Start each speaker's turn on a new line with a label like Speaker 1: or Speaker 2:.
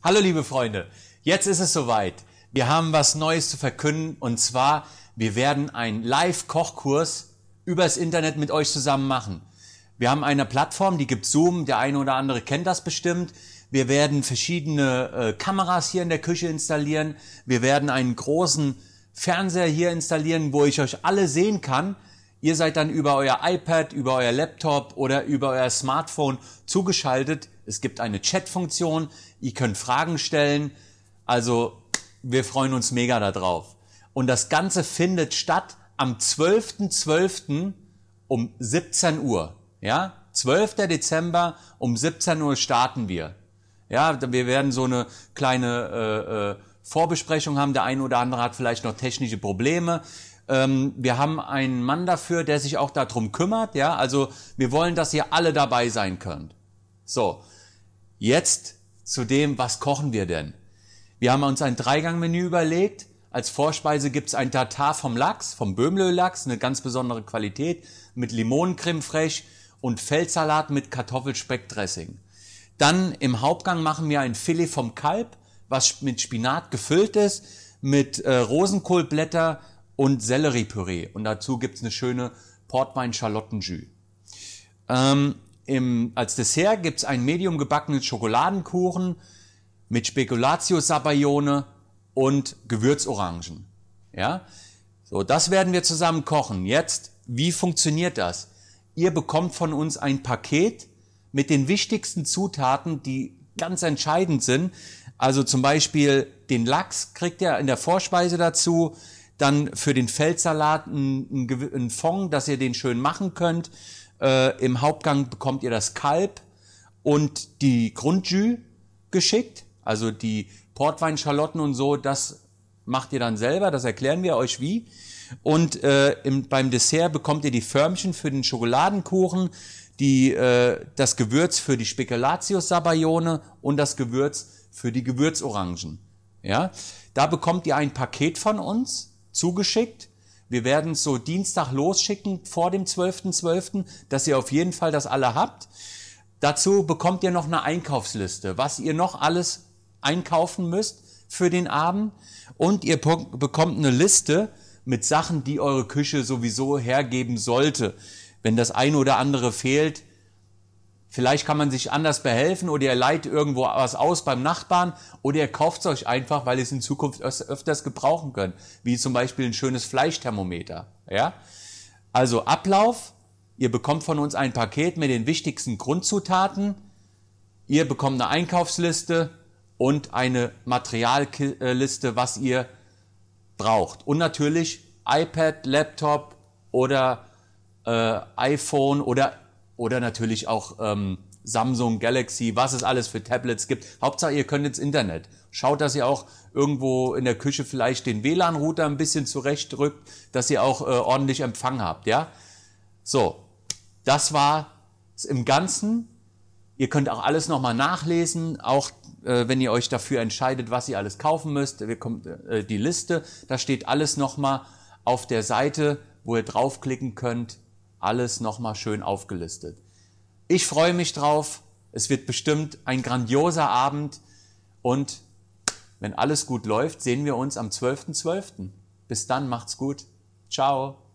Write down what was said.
Speaker 1: Hallo liebe Freunde, jetzt ist es soweit. Wir haben was Neues zu verkünden und zwar, wir werden einen Live-Kochkurs übers Internet mit euch zusammen machen. Wir haben eine Plattform, die gibt Zoom, der eine oder andere kennt das bestimmt. Wir werden verschiedene äh, Kameras hier in der Küche installieren. Wir werden einen großen Fernseher hier installieren, wo ich euch alle sehen kann. Ihr seid dann über euer iPad, über euer Laptop oder über euer Smartphone zugeschaltet. Es gibt eine Chatfunktion, Ihr könnt Fragen stellen. Also wir freuen uns mega darauf. Und das Ganze findet statt am 12.12. .12. um 17 Uhr. Ja, 12. Dezember um 17 Uhr starten wir. Ja, wir werden so eine kleine äh, äh, Vorbesprechung haben. Der eine oder andere hat vielleicht noch technische Probleme. Ähm, wir haben einen Mann dafür, der sich auch darum kümmert. Ja, also wir wollen, dass ihr alle dabei sein könnt. So, jetzt zu dem, was kochen wir denn? Wir haben uns ein Dreigangmenü überlegt. Als Vorspeise gibt's ein Tartar vom Lachs, vom Böhmlö-Lachs, eine ganz besondere Qualität, mit Limonencreme fraiche und Feldsalat mit Kartoffelspeckdressing. Dann im Hauptgang machen wir ein Filet vom Kalb, was mit Spinat gefüllt ist, mit äh, Rosenkohlblätter und Selleriepüree. Und dazu gibt's eine schöne portwein charlotten jus Ähm, im, als Dessert gibt's einen medium gebackenen Schokoladenkuchen mit Spekulatius-Sabayone und Gewürzorangen. Ja? So, das werden wir zusammen kochen. Jetzt, wie funktioniert das? Ihr bekommt von uns ein Paket mit den wichtigsten Zutaten, die ganz entscheidend sind, also zum Beispiel den Lachs kriegt ihr in der Vorspeise dazu, dann für den Feldsalat einen, einen Fond, dass ihr den schön machen könnt. Äh, Im Hauptgang bekommt ihr das Kalb und die Grundjü geschickt, also die Portweinschalotten und so, das macht ihr dann selber, das erklären wir euch wie. Und äh, im, beim Dessert bekommt ihr die Förmchen für den Schokoladenkuchen, die, äh, das Gewürz für die Spekulatius Sabayone und das Gewürz für die Gewürzorangen. Ja, da bekommt ihr ein Paket von uns zugeschickt. Wir werden es so Dienstag losschicken vor dem 12.12., .12., dass ihr auf jeden Fall das alle habt. Dazu bekommt ihr noch eine Einkaufsliste, was ihr noch alles einkaufen müsst für den Abend. Und ihr bekommt eine Liste mit Sachen, die eure Küche sowieso hergeben sollte wenn das eine oder andere fehlt, vielleicht kann man sich anders behelfen oder ihr leiht irgendwo was aus beim Nachbarn oder ihr kauft es euch einfach, weil ihr es in Zukunft öfters gebrauchen könnt, wie zum Beispiel ein schönes Fleischthermometer. Ja? Also Ablauf, ihr bekommt von uns ein Paket mit den wichtigsten Grundzutaten, ihr bekommt eine Einkaufsliste und eine Materialliste, was ihr braucht. Und natürlich iPad, Laptop oder äh, iPhone oder, oder natürlich auch ähm, Samsung, Galaxy, was es alles für Tablets gibt. Hauptsache, ihr könnt ins Internet. Schaut, dass ihr auch irgendwo in der Küche vielleicht den WLAN-Router ein bisschen zurechtdrückt, dass ihr auch äh, ordentlich Empfang habt, ja? So, das war es im Ganzen. Ihr könnt auch alles nochmal nachlesen, auch äh, wenn ihr euch dafür entscheidet, was ihr alles kaufen müsst. Wir kommt äh, die Liste, da steht alles nochmal auf der Seite, wo ihr draufklicken könnt alles nochmal schön aufgelistet. Ich freue mich drauf. Es wird bestimmt ein grandioser Abend. Und wenn alles gut läuft, sehen wir uns am 12.12. .12. Bis dann, macht's gut. Ciao.